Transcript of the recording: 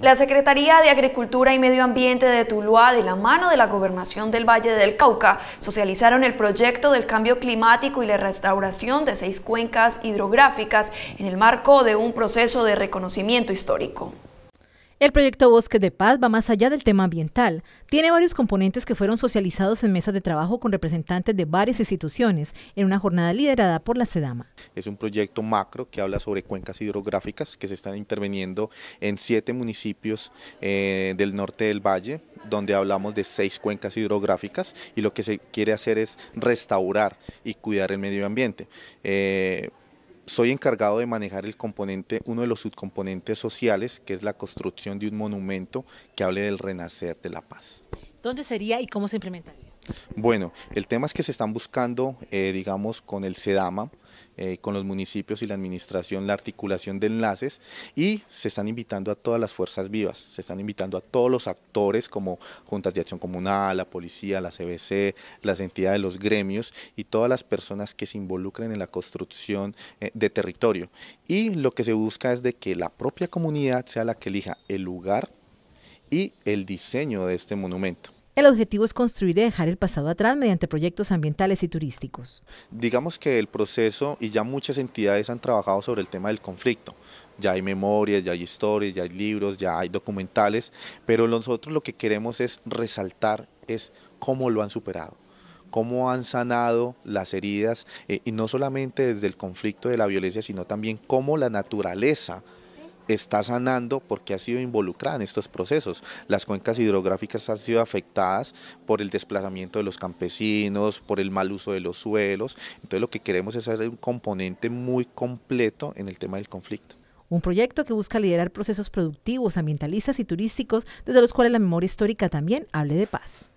La Secretaría de Agricultura y Medio Ambiente de Tuluá, de la mano de la Gobernación del Valle del Cauca, socializaron el proyecto del cambio climático y la restauración de seis cuencas hidrográficas en el marco de un proceso de reconocimiento histórico. El proyecto Bosque de Paz va más allá del tema ambiental. Tiene varios componentes que fueron socializados en mesas de trabajo con representantes de varias instituciones en una jornada liderada por la SEDAMA. Es un proyecto macro que habla sobre cuencas hidrográficas que se están interviniendo en siete municipios eh, del norte del valle, donde hablamos de seis cuencas hidrográficas y lo que se quiere hacer es restaurar y cuidar el medio ambiente. Eh, soy encargado de manejar el componente, uno de los subcomponentes sociales, que es la construcción de un monumento que hable del renacer de la paz. ¿Dónde sería y cómo se implementaría? Bueno, el tema es que se están buscando, eh, digamos, con el SEDAMA, eh, con los municipios y la administración, la articulación de enlaces y se están invitando a todas las fuerzas vivas, se están invitando a todos los actores como juntas de acción comunal, la policía, la CBC, las entidades, de los gremios y todas las personas que se involucren en la construcción eh, de territorio. Y lo que se busca es de que la propia comunidad sea la que elija el lugar y el diseño de este monumento. El objetivo es construir y dejar el pasado atrás mediante proyectos ambientales y turísticos. Digamos que el proceso, y ya muchas entidades han trabajado sobre el tema del conflicto, ya hay memorias, ya hay historias, ya hay libros, ya hay documentales, pero nosotros lo que queremos es resaltar es cómo lo han superado cómo han sanado las heridas, eh, y no solamente desde el conflicto de la violencia, sino también cómo la naturaleza está sanando porque ha sido involucrada en estos procesos. Las cuencas hidrográficas han sido afectadas por el desplazamiento de los campesinos, por el mal uso de los suelos. Entonces lo que queremos es hacer un componente muy completo en el tema del conflicto. Un proyecto que busca liderar procesos productivos, ambientalistas y turísticos, desde los cuales la memoria histórica también hable de paz.